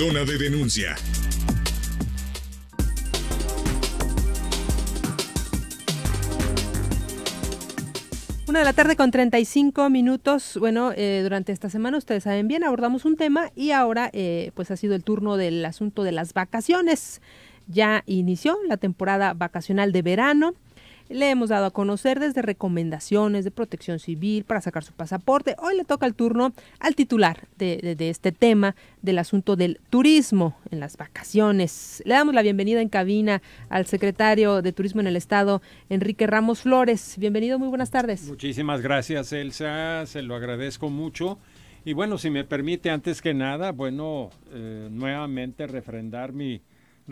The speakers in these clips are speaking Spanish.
Zona de denuncia. Una de la tarde con 35 minutos. Bueno, eh, durante esta semana, ustedes saben bien, abordamos un tema y ahora eh, pues ha sido el turno del asunto de las vacaciones. Ya inició la temporada vacacional de verano le hemos dado a conocer desde recomendaciones de protección civil para sacar su pasaporte. Hoy le toca el turno al titular de, este tema, del asunto del turismo en las vacaciones. Le damos la bienvenida en cabina al secretario de Turismo en el Estado, Enrique Ramos Flores. Bienvenido, muy buenas tardes. Muchísimas gracias, Elsa. Se lo agradezco mucho. Y bueno, si me permite, antes que nada, bueno, eh, nuevamente refrendar mi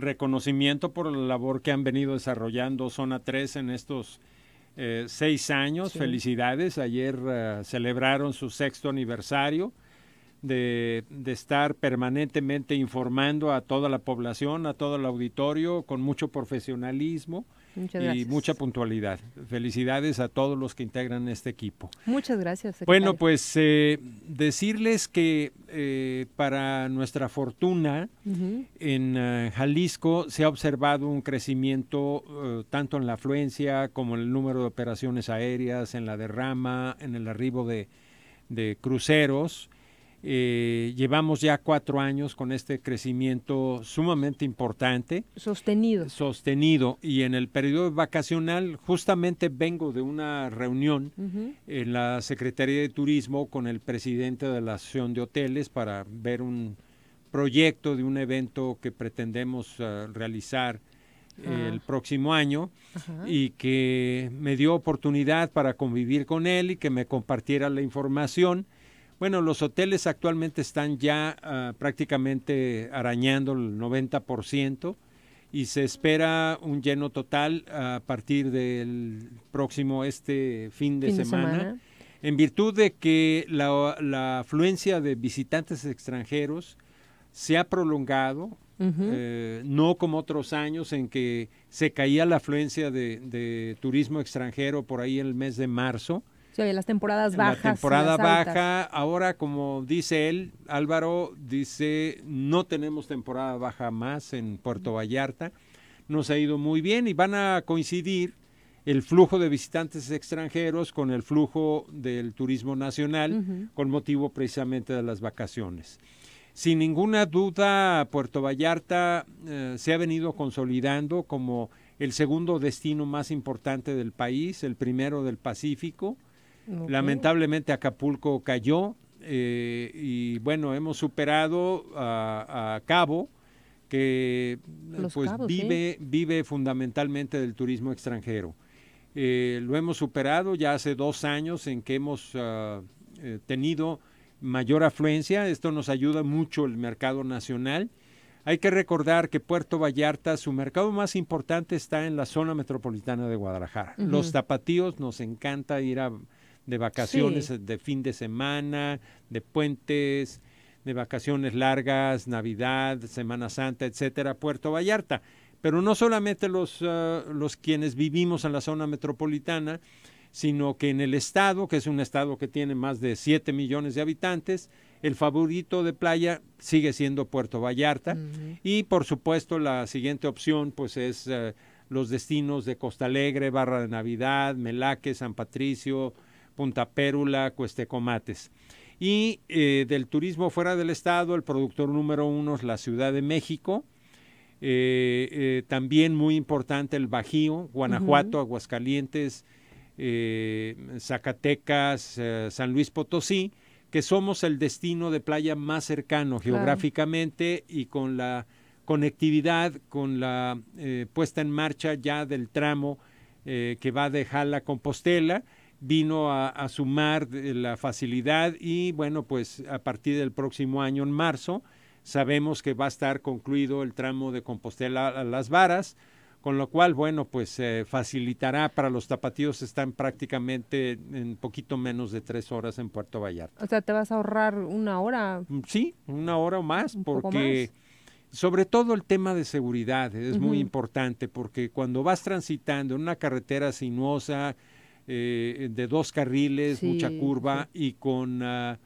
reconocimiento por la labor que han venido desarrollando Zona 3 en estos eh, seis años. Felicidades, ayer eh, celebraron su sexto aniversario de, estar permanentemente informando a toda la población, a todo el auditorio, con mucho profesionalismo y mucha puntualidad. Felicidades a todos los que integran este equipo. Muchas gracias. Bueno, pues eh, decirles que eh, para nuestra fortuna en eh, Jalisco se ha observado un crecimiento tanto en la afluencia como en el número de operaciones aéreas, en la derrama, en el arribo de cruceros eh, llevamos ya cuatro años con este crecimiento sumamente importante. Sostenido. Sostenido. Y en el periodo vacacional, justamente vengo de una reunión en la Secretaría de Turismo con el presidente de la Asociación de Hoteles para ver un proyecto de un evento que pretendemos eh, realizar el próximo año y que me dio oportunidad para convivir con él y que me compartiera la información bueno, los hoteles actualmente están ya ah, prácticamente arañando el 90% y se espera un lleno total a partir del próximo este fin de, semana, en virtud de que la, afluencia de visitantes extranjeros se ha prolongado, eh, no como otros años en que se caía la afluencia de, de turismo extranjero por ahí en el mes de marzo, Sí, las temporadas bajas. La temporada baja, ahora como dice él, Álvaro dice, no tenemos temporada baja más en Puerto Vallarta, nos ha ido muy bien y van a coincidir el flujo de visitantes extranjeros con el flujo del turismo nacional, con motivo precisamente de las vacaciones. Sin ninguna duda, Puerto Vallarta eh, se ha venido consolidando como el segundo destino más importante del país, el primero del Pacífico, Lamentablemente Acapulco cayó eh, y bueno, hemos superado a, Cabo, que eh, pues vive, vive fundamentalmente del turismo extranjero. Eh, lo hemos superado ya hace dos años en que hemos ah, tenido mayor afluencia. Esto nos ayuda mucho el mercado nacional. Hay que recordar que Puerto Vallarta, su mercado más importante está en la zona metropolitana de Guadalajara. Los tapatíos nos encanta ir a, de vacaciones de fin de semana, de puentes, de vacaciones largas, Navidad, Semana Santa, etcétera, Puerto Vallarta. Pero no solamente los, ah, los quienes vivimos en la zona metropolitana, sino que en el estado, que es un estado que tiene más de 7 millones de habitantes, el favorito de playa sigue siendo Puerto Vallarta y por supuesto la siguiente opción pues es eh, los destinos de Costa Alegre, Barra de Navidad, Melaque, San Patricio, Punta Pérula, Cuestecomates. Y eh, del turismo fuera del estado, el productor número uno es la Ciudad de México. Eh, eh, también muy importante el Bajío, Guanajuato, Aguascalientes, Zacatecas, San Luis Potosí, que somos el destino de playa más cercano geográficamente y con la conectividad, con la puesta en marcha ya del tramo que va a dejar la Compostela vino a, sumar eh, la facilidad y bueno, pues a partir del próximo año, en marzo, sabemos que va a estar concluido el tramo de Compostela a Las Varas, con lo cual, bueno, pues se facilitará para los tapatíos, están prácticamente en poquito menos de tres horas en Puerto Vallarta. O sea, te vas a ahorrar una hora. Mm, sí, una hora o más, porque... Sobre todo el tema de seguridad es muy importante porque cuando vas transitando en una carretera sinuosa, eh, de dos carriles, mucha curva y con ah,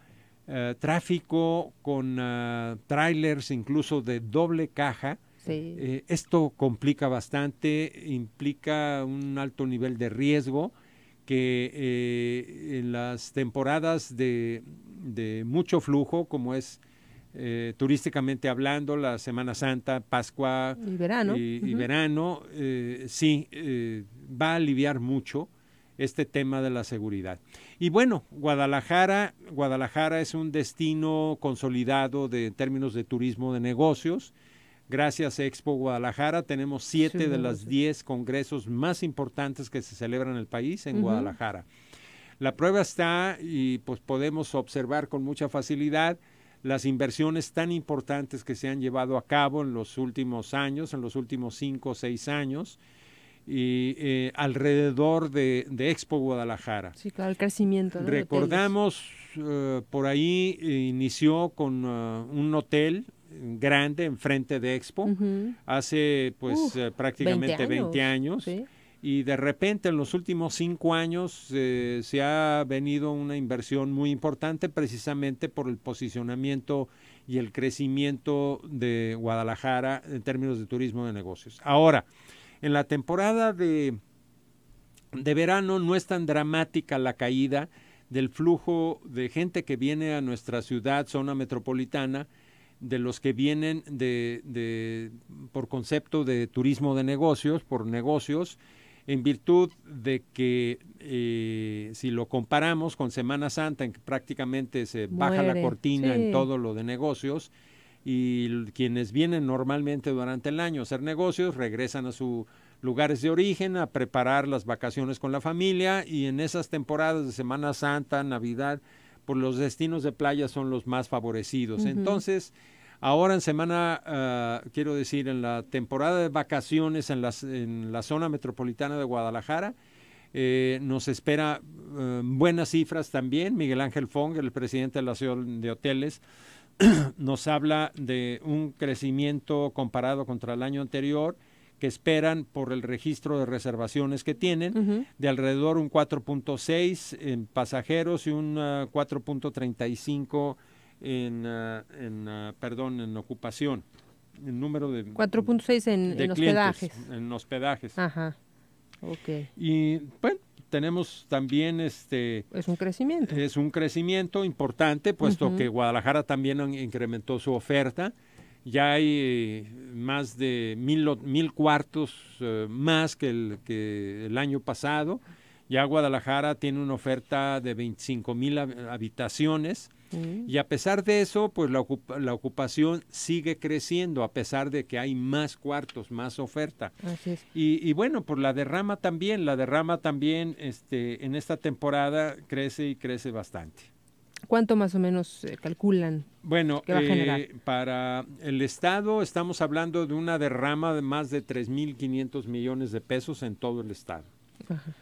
ah, tráfico, con ah, trailers incluso de doble caja. Eh, esto complica bastante, implica un alto nivel de riesgo que eh, en las temporadas de, mucho flujo, como es turísticamente hablando, la Semana Santa, Pascua y verano sí, va a aliviar mucho este tema de la seguridad. Y bueno, Guadalajara, Guadalajara es un destino consolidado de, en términos de turismo de negocios. Gracias a Expo Guadalajara tenemos siete de las diez congresos más importantes que se celebran en el país en Guadalajara. La prueba está y pues podemos observar con mucha facilidad las inversiones tan importantes que se han llevado a cabo en los últimos años, en los últimos cinco o seis años y eh, alrededor de, Expo Guadalajara. Sí, claro, el crecimiento. Recordamos, eh, por ahí eh, inició con un hotel grande enfrente de Expo, hace pues prácticamente 20 años. Y de repente en los últimos cinco años se ha venido una inversión muy importante precisamente por el posicionamiento y el crecimiento de Guadalajara en términos de turismo de negocios. Ahora, en la temporada de, de verano no es tan dramática la caída del flujo de gente que viene a nuestra ciudad, zona metropolitana, de los que vienen de, por concepto de turismo de negocios, por negocios, en virtud de que eh, si lo comparamos con Semana Santa, en que prácticamente se baja la cortina en todo lo de negocios, y quienes vienen normalmente durante el año a hacer negocios regresan a sus lugares de origen a preparar las vacaciones con la familia y en esas temporadas de Semana Santa, Navidad, por pues los destinos de playa son los más favorecidos. Entonces, ahora en semana, ah, quiero decir, en la temporada de vacaciones en, las, en la zona metropolitana de Guadalajara, eh, nos espera eh, buenas cifras también. Miguel Ángel Fong, el presidente de la Asociación de Hoteles, nos habla de un crecimiento comparado contra el año anterior que esperan por el registro de reservaciones que tienen, de alrededor un 4.6 en pasajeros y un 4.35 ah, en, ah, en ah, perdón, en ocupación. número de 4.6 en, hospedajes. En hospedajes. Ajá. ok. Y bueno, tenemos también este es un crecimiento es un crecimiento importante puesto que Guadalajara también incrementó su oferta ya hay eh, más de mil, mil cuartos eh, más que el, que el año pasado ya Guadalajara tiene una oferta de 25 mil habitaciones y a pesar de eso, pues la, la, ocupación sigue creciendo, a pesar de que hay más cuartos, más oferta. Así es. Y, y, bueno, por la derrama también, la derrama también este, en esta temporada crece y crece bastante. ¿Cuánto más o menos calculan? Bueno, eh, para el Estado estamos hablando de una derrama de más de 3.500 millones de pesos en todo el Estado.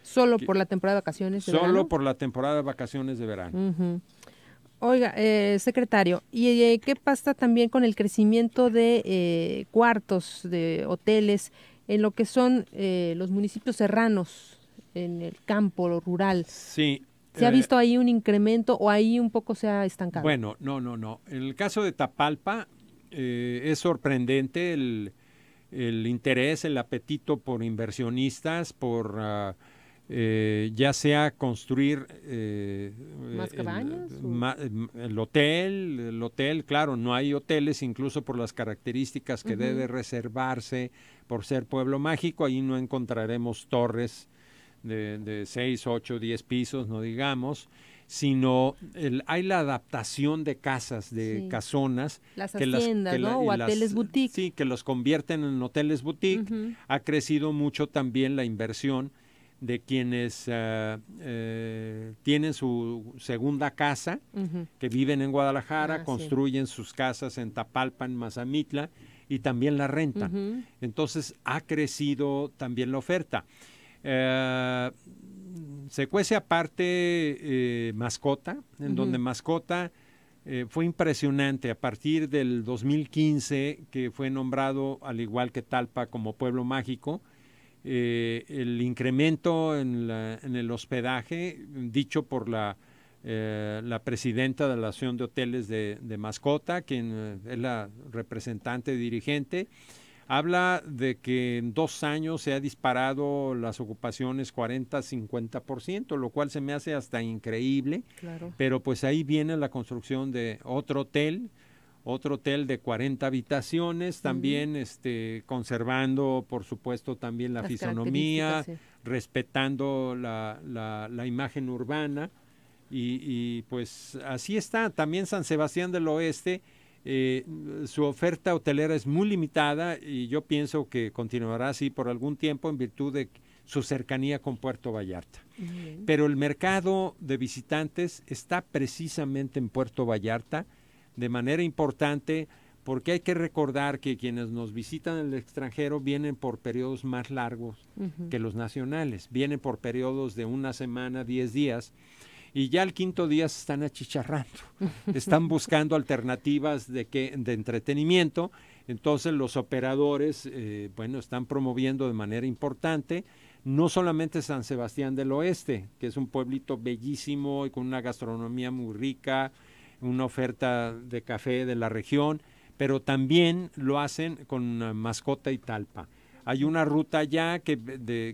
Solo por la temporada de vacaciones de solo verano. Solo por la temporada de vacaciones de verano. Oiga, eh, secretario, ¿y eh, qué pasa también con el crecimiento de eh, cuartos, de hoteles, en lo que son eh, los municipios serranos, en el campo, lo rural? Sí. ¿Se ha visto ahí un incremento o ahí un poco se ha estancado? Bueno, no, no, no. En el caso de Tapalpa es sorprendente el, interés, el apetito por inversionistas, por... Ah, ya sea construir eh, eh, eh, el, hotel, el hotel, claro, no hay hoteles, incluso por las características que debe reservarse por ser pueblo mágico, ahí no encontraremos torres de, seis, 6, 8, 10 pisos, no digamos sino hay la adaptación de casas, de casonas. Las que las, que ¿no? o hoteles boutique. Sí, que los convierten en hoteles boutique. Ha crecido mucho también la inversión de quienes eh, eh, tienen su segunda casa, que viven en Guadalajara, ah, construyen sus casas en Tapalpa en Mazamitla, y también la rentan. Entonces ha crecido también la oferta. Eh, se cuece aparte Mascota, en donde Mascota fue impresionante a partir del 2015 que fue nombrado, al igual que Talpa, como pueblo mágico eh, el incremento en, el hospedaje, dicho por eh, la, presidenta de la Asociación de Hoteles de, Mascota, quien eh, es la representante dirigente, habla de que en dos años se ha disparado las ocupaciones 40-50%, lo cual se me hace hasta increíble. Pero pues ahí viene la construcción de otro hotel otro hotel de 40 habitaciones, también este, conservando, por supuesto, también la fisonomía, respetando la, imagen urbana. Y, pues así está, también San Sebastián del Oeste, eh, su oferta hotelera es muy limitada y yo pienso que continuará así por algún tiempo en virtud de su cercanía con Puerto Vallarta. Pero el mercado de visitantes está precisamente en Puerto Vallarta, de manera importante porque hay que recordar que quienes nos visitan el extranjero vienen por periodos más largos que los nacionales, vienen por periodos de una semana, diez días, y ya al quinto día se están achicharrando, están buscando alternativas de, que, de entretenimiento, entonces los operadores, eh, bueno, están promoviendo de manera importante no solamente San Sebastián del Oeste, que es un pueblito bellísimo y con una gastronomía muy rica, una oferta de café de la región, pero también lo hacen con mascota y talpa. Hay una ruta ya que,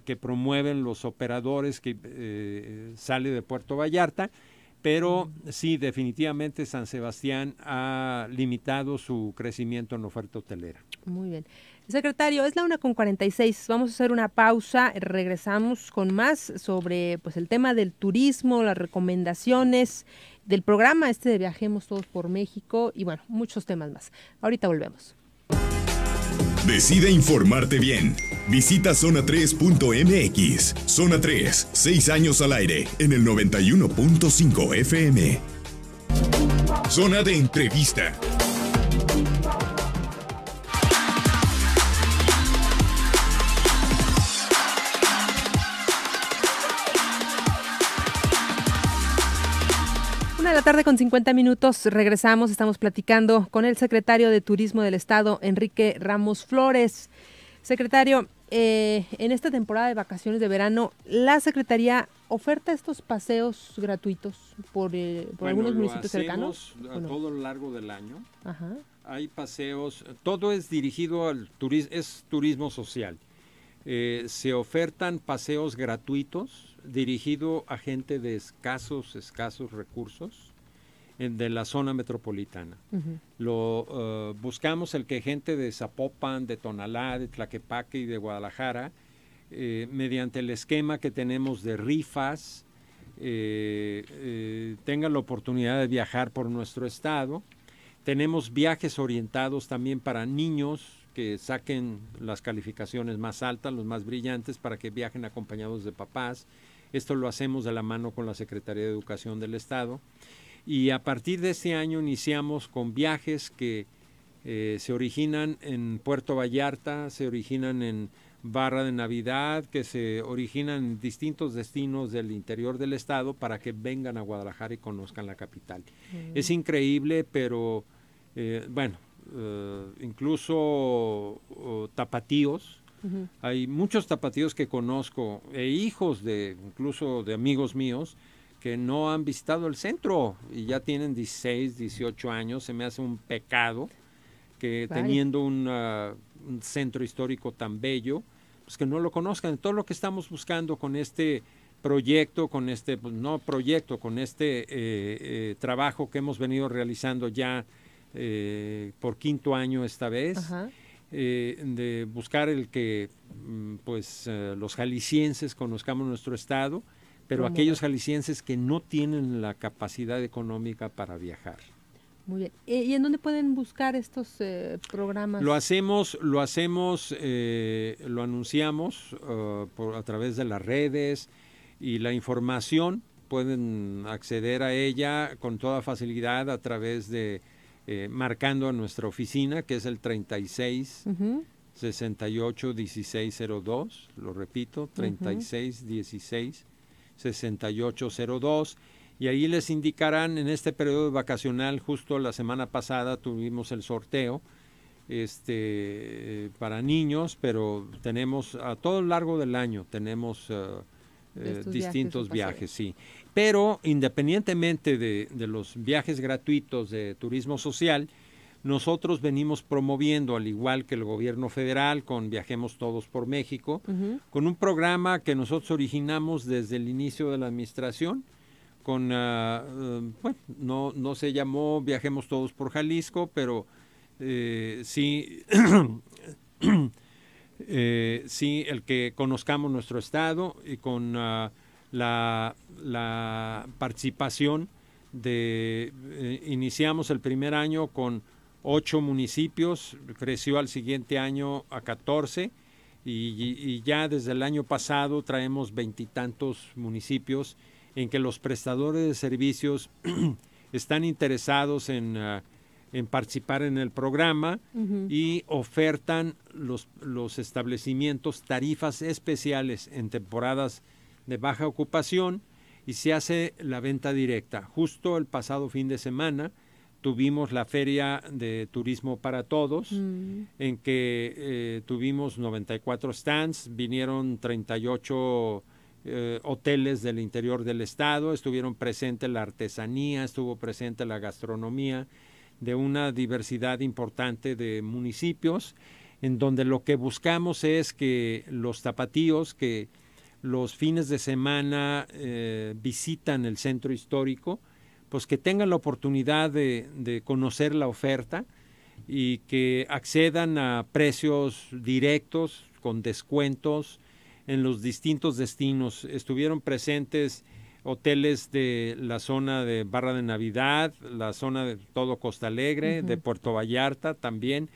que promueven los operadores que eh, sale de Puerto Vallarta, pero sí, definitivamente San Sebastián ha limitado su crecimiento en oferta hotelera. Muy bien. Secretario, es la una con 46. Vamos a hacer una pausa. Regresamos con más sobre pues, el tema del turismo, las recomendaciones del programa este de Viajemos Todos por México y bueno, muchos temas más. Ahorita volvemos. Decide informarte bien. Visita zona3.mx. Zona 3, 6 años al aire en el 91.5 FM. Zona de entrevista. tarde con 50 minutos regresamos, estamos platicando con el secretario de Turismo del Estado, Enrique Ramos Flores. Secretario, eh, en esta temporada de vacaciones de verano, la Secretaría oferta estos paseos gratuitos por, eh, algunos municipios cercanos. A todo lo largo del año. Hay paseos, todo es dirigido al turismo, es turismo social. Eh, se ofertan paseos gratuitos dirigido a gente de escasos, escasos recursos. Eh, de la zona metropolitana. Lo eh, buscamos el que gente de Zapopan, de Tonalá, de Tlaquepaque y de Guadalajara, eh, mediante el esquema que tenemos de rifas, tenga tengan la oportunidad de viajar por nuestro estado. Tenemos viajes orientados también para niños que saquen las calificaciones más altas, los más brillantes, para que viajen acompañados de papás. Esto lo hacemos de la mano con la Secretaría de Educación del Estado. Y a partir de este año iniciamos con viajes que eh, se originan en Puerto Vallarta, se originan en Barra de Navidad, que se originan en distintos destinos del interior del estado para que vengan a Guadalajara y conozcan la capital. Mm. Es increíble, pero eh, bueno, eh, incluso tapatíos, hay muchos tapatíos que conozco, e hijos de incluso de amigos míos, que no han visitado el centro y ya tienen 16, 18 años. Se me hace un pecado que teniendo un, centro histórico tan bello, pues que no lo conozcan. Todo lo que estamos buscando con este proyecto, con este, pues, no proyecto, con este eh, eh, trabajo que hemos venido realizando ya eh, por quinto año esta vez. de buscar el que mm, pues los jaliscienses conozcamos nuestro estado pero aquellos jaliscienses que no tienen la capacidad económica para viajar. Muy bien. ¿Y en dónde pueden buscar estos eh, programas? Lo hacemos, lo hacemos, eh, lo anunciamos uh, a través de las redes y la información pueden acceder a ella con toda facilidad a través de eh, marcando a nuestra oficina que es el 36 uh 68 1602, lo repito, 36 16 -huh. 6802 y ahí les indicarán en este periodo vacacional, justo la semana pasada tuvimos el sorteo este, para niños, pero tenemos a todo lo largo del año, tenemos eh, eh, distintos viajes, sí. Pero independientemente de, de los viajes gratuitos de turismo social, nosotros venimos promoviendo, al igual que el gobierno federal, con Viajemos Todos por México, con un programa que nosotros originamos desde el inicio de la administración, con, ah, eh, bueno, no, no se llamó Viajemos Todos por Jalisco, pero eh, eh, sí, el que conozcamos nuestro estado y con ah, la, participación de, iniciamos el primer año con ocho municipios, creció al siguiente año a 14 y, ya desde el año pasado traemos veintitantos municipios en que los prestadores de servicios están interesados ah, en, participar en el programa y ofertan los, los establecimientos tarifas especiales en temporadas de baja ocupación y se hace la venta directa. Justo el pasado fin de semana tuvimos la feria de turismo para todos, mm. en que eh, tuvimos 94 stands, vinieron 38 eh, hoteles del interior del estado, estuvieron presente la artesanía, estuvo presente la gastronomía, de una diversidad importante de municipios, en donde lo que buscamos es que los zapatíos que los fines de semana eh, visitan el centro histórico, pues que tengan la oportunidad de, conocer la oferta y que accedan a precios directos, con descuentos en los distintos destinos. Estuvieron presentes hoteles de la zona de Barra de Navidad, la zona de todo Costa Alegre, de Puerto Vallarta también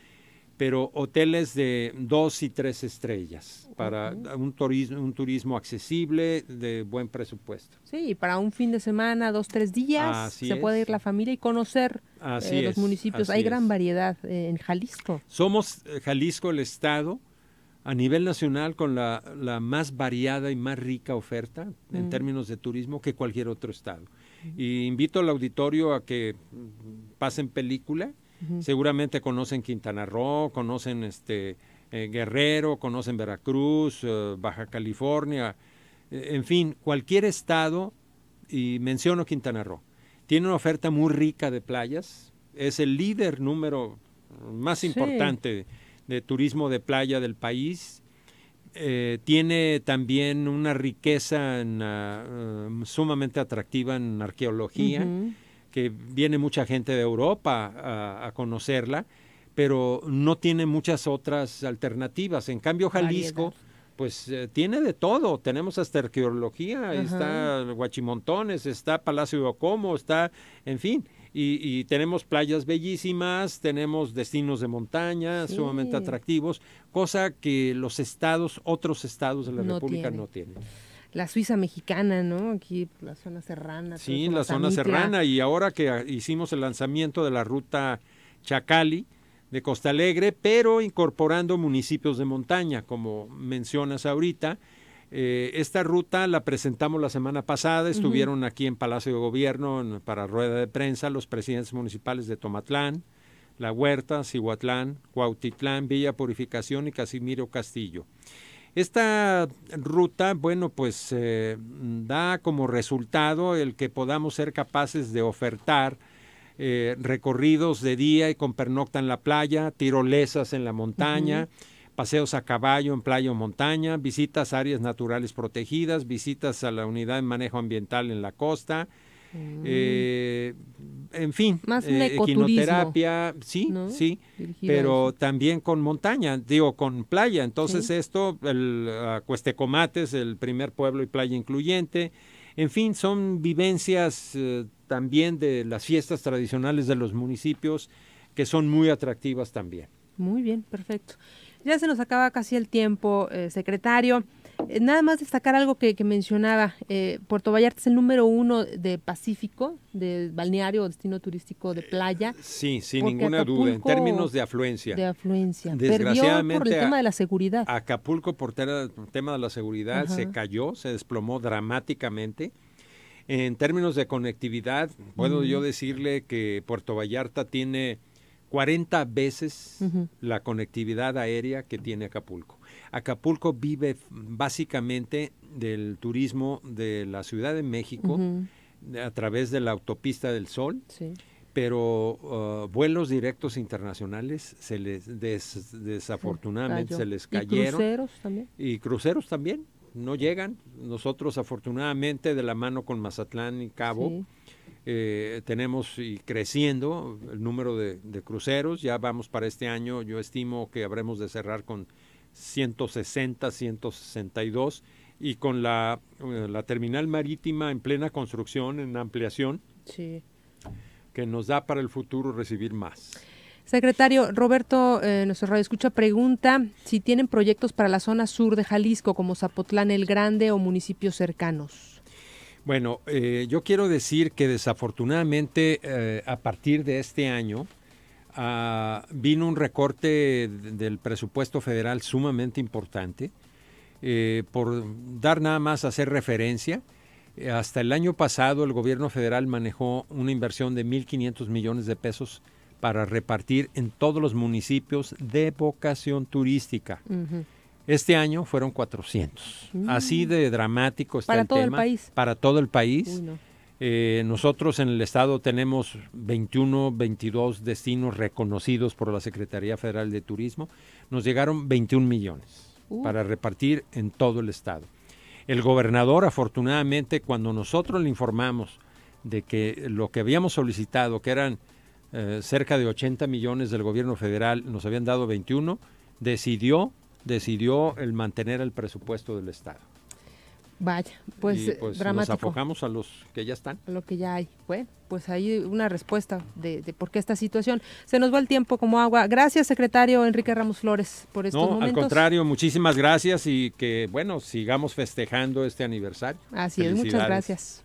pero hoteles de dos y tres estrellas para un turismo un turismo accesible de buen presupuesto. Sí, para un fin de semana, dos tres días se puede ir la familia y conocer eh, los municipios. Hay gran variedad eh, en Jalisco. Somos eh, Jalisco el estado a nivel nacional con la, más variada y más rica oferta en mm. términos de turismo que cualquier otro estado. Mm. Y invito al auditorio a que pasen película Seguramente conocen Quintana Roo, conocen este, eh, Guerrero, conocen Veracruz, eh, Baja California, eh, en fin, cualquier estado, y menciono Quintana Roo, tiene una oferta muy rica de playas, es el líder número más importante de, turismo de playa del país. tiene también una riqueza ah, sumamente atractiva en arqueología que viene mucha gente de Europa a, conocerla, pero no tiene muchas otras alternativas. En cambio, Jalisco... pues eh, tiene de todo. Tenemos hasta arqueología, está Guachimontones, está Palacio de Ocomo, está, en fin. Y, tenemos playas bellísimas, tenemos destinos de montaña sumamente atractivos, cosa que los estados, otros estados de la República no tienen la Suiza mexicana, ¿no? Aquí la zona serrana. Sí, la zona serrana. Y ahora que hicimos el lanzamiento de la ruta Chacali de Costa Alegre, pero incorporando municipios de montaña, como mencionas ahorita. Eh, esta ruta la presentamos la semana pasada, estuvieron aquí en Palacio de Gobierno para rueda de prensa los presidentes municipales de Tomatlán, La Huerta, Cihuatlán, Cuautitlán, Villa Purificación y Casimiro Castillo. Esta ruta, bueno, pues eh, da como resultado el que podamos ser capaces de ofertar eh, recorridos de día y con pernocta en la playa, tirolesas en la montaña, paseos a caballo en playa o montaña, visitas a áreas naturales protegidas, visitas a la unidad de manejo ambiental en la costa, Mm. Eh, en fin, más eh, equinoterapia, sí, sí, pero también con montaña, digo, con playa. Entonces esto, el Cuestecomates, el primer pueblo y playa incluyente, en fin, son vivencias eh, también de las fiestas tradicionales de los municipios que son muy atractivas también. Muy bien, perfecto. Ya se nos acaba casi el tiempo, secretario. Eh, nada más destacar algo que, mencionaba. Eh, Puerto Vallarta es el número uno de Pacífico, de balneario, destino turístico de eh, playa. Sí, sin ninguna duda, en términos de afluencia. De afluencia. Desgraciadamente. por el tema de la seguridad. Acapulco, por, el tema de la seguridad, se cayó, se desplomó dramáticamente. En términos de conectividad, puedo yo decirle que Puerto Vallarta tiene 40 veces la conectividad aérea que tiene Acapulco. Acapulco vive básicamente del turismo de la Ciudad de México a través de la autopista del Sol. Pero uh, vuelos directos internacionales se les desafortunadamente ah, se, les cayeron. Y cruceros también. Y cruceros también no llegan. Nosotros afortunadamente de la mano con Mazatlán y Cabo eh, tenemos y creciendo el número de, cruceros. Ya vamos para este año, yo estimo que habremos de cerrar con 160, 162 y con eh, la, terminal marítima en plena construcción, en ampliación, que nos da para el futuro recibir más. Secretario, Roberto, eh, nuestro radio escucha pregunta si tienen proyectos para la zona sur de Jalisco, como Zapotlán el Grande o municipios cercanos. Bueno, eh, yo quiero decir que desafortunadamente a partir de este año vino un recorte del presupuesto federal sumamente importante. Eh, por dar nada más hacer referencia, eh, hasta el año pasado el gobierno federal manejó una inversión de 1.500 millones de pesos para repartir en todos los municipios de vocación turística. Este año fueron 400. Mm. Así de dramático está el tema. Para todo el país. Para todo el país. Eh, nosotros en el Estado tenemos 21, 22 destinos reconocidos por la Secretaría Federal de Turismo. Nos llegaron 21 millones uh. para repartir en todo el Estado. El gobernador, afortunadamente, cuando nosotros le informamos de que lo que habíamos solicitado, que eran eh, cerca de 80 millones del gobierno federal, nos habían dado 21, decidió, decidió el mantener el presupuesto del Estado. Vaya, pues, y eh, pues Nos a los que ya están. A lo que ya hay. Bueno, pues hay una respuesta de, por qué esta situación. Se nos va el tiempo como agua. Gracias, secretario Enrique Ramos Flores, por estos no, al contrario, muchísimas gracias y que, bueno, sigamos festejando este aniversario. Así es, muchas gracias.